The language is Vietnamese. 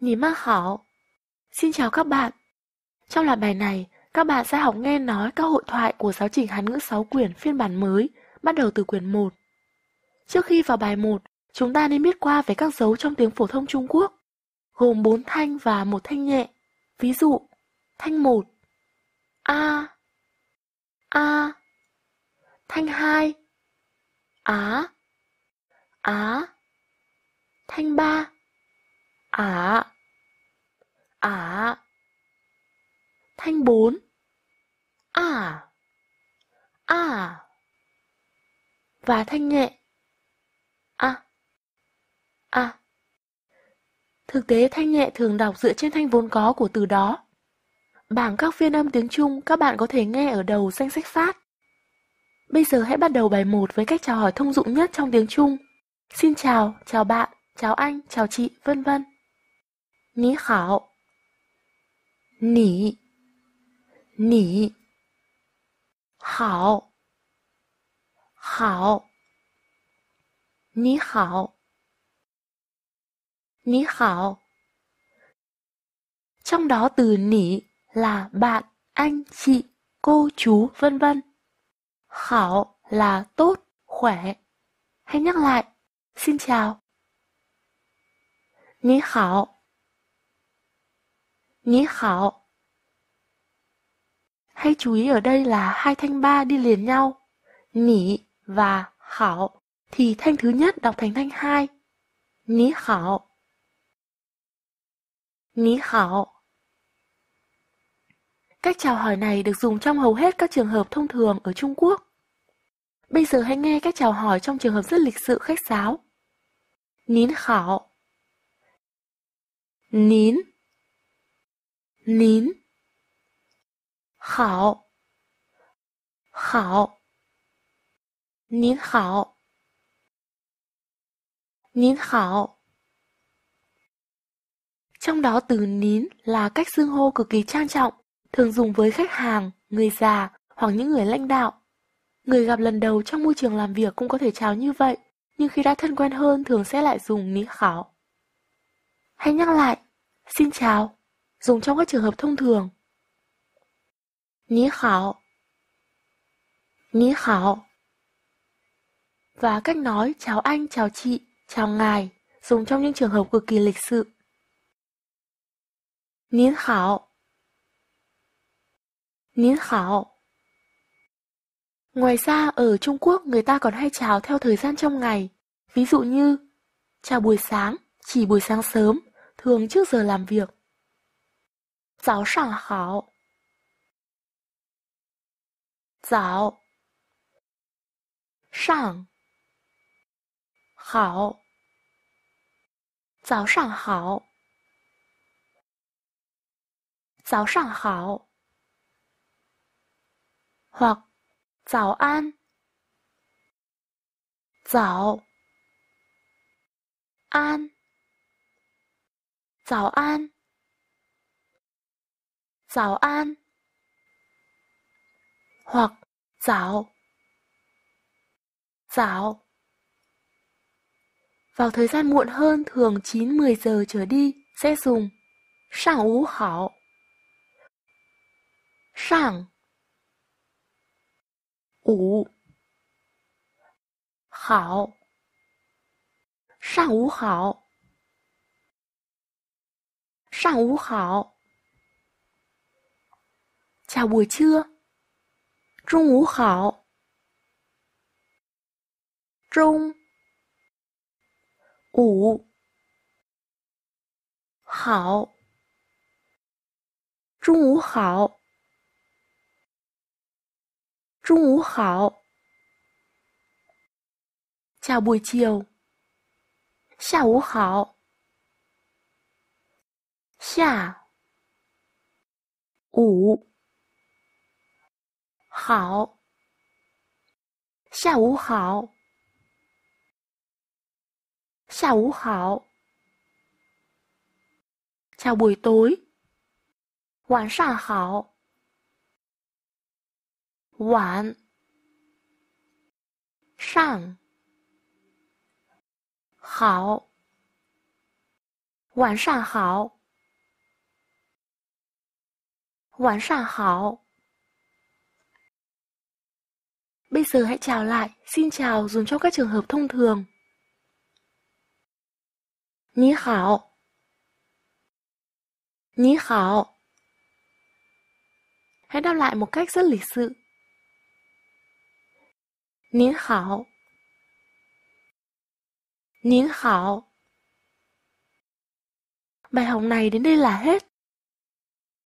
Nhí mắc hảo Xin chào các bạn Trong loạt bài này, các bạn sẽ học nghe nói các hội thoại của giáo trình Hán ngữ 6 quyển phiên bản mới, bắt đầu từ quyển 1. Trước khi vào bài 1, chúng ta nên biết qua về các dấu trong tiếng phổ thông Trung Quốc, gồm 4 thanh và một thanh nhẹ. Ví dụ, thanh 1 A A Thanh 2 Á Á Thanh 3 Ả. Ả. Thanh bốn. ả, ả Và thanh nhẹ. À. À. Thực tế thanh nhẹ thường đọc dựa trên thanh vốn có của từ đó. Bảng các phiên âm tiếng Trung các bạn có thể nghe ở đầu danh sách phát. Bây giờ hãy bắt đầu bài 1 với cách chào hỏi thông dụng nhất trong tiếng Trung. Xin chào, chào bạn, chào anh, chào chị, vân vân. 你好，你，你，好，好，你好，你好。Trong đó từ nỉ là bạn, anh, chị, cô, chú, vân vân. Hảo là tốt, khỏe. Hãy nhắc lại. Xin chào. Ni hảo. Ní hảo. hãy chú ý ở đây là hai thanh ba đi liền nhau. Nỉ và hảo thì thanh thứ nhất đọc thành thanh hai. Ní hảo. Ní hảo. Cách chào hỏi này được dùng trong hầu hết các trường hợp thông thường ở Trung Quốc. Bây giờ hãy nghe cách chào hỏi trong trường hợp rất lịch sự khách sáo. Nín khảo Nín nín hảo hảo nín hảo nín hảo trong đó từ nín là cách xưng hô cực kỳ trang trọng thường dùng với khách hàng người già hoặc những người lãnh đạo người gặp lần đầu trong môi trường làm việc cũng có thể chào như vậy nhưng khi đã thân quen hơn thường sẽ lại dùng nín hảo hãy nhắc lại xin chào dùng trong các trường hợp thông thường. Ní hảo Ní hảo Và cách nói chào anh, chào chị, chào ngài dùng trong những trường hợp cực kỳ lịch sự. Nín hảo Nín hảo Ngoài ra, ở Trung Quốc người ta còn hay chào theo thời gian trong ngày, ví dụ như chào buổi sáng, chỉ buổi sáng sớm, thường trước giờ làm việc. 早上好，早，上好，早上好，早上好，早，早安，早，安，早安。早安 hoặc dạo vào thời gian muộn hơn thường 9-10 giờ trở đi sẽ dùng sảng ú hảo sảng ủ hảo sảng ú hảo sảng ú hảo 下午好，中午好，中，午好，中午好，中午好，下午就，下午好，下，午。好，下午好，下午好，下午好。午晚上好，晚。上好，晚上好，晚上好。Bây giờ hãy chào lại, xin chào dùng cho các trường hợp thông thường. Ní hảo Ní hảo Hãy đáp lại một cách rất lịch sự. Nín hảo Nín hảo Bài học này đến đây là hết.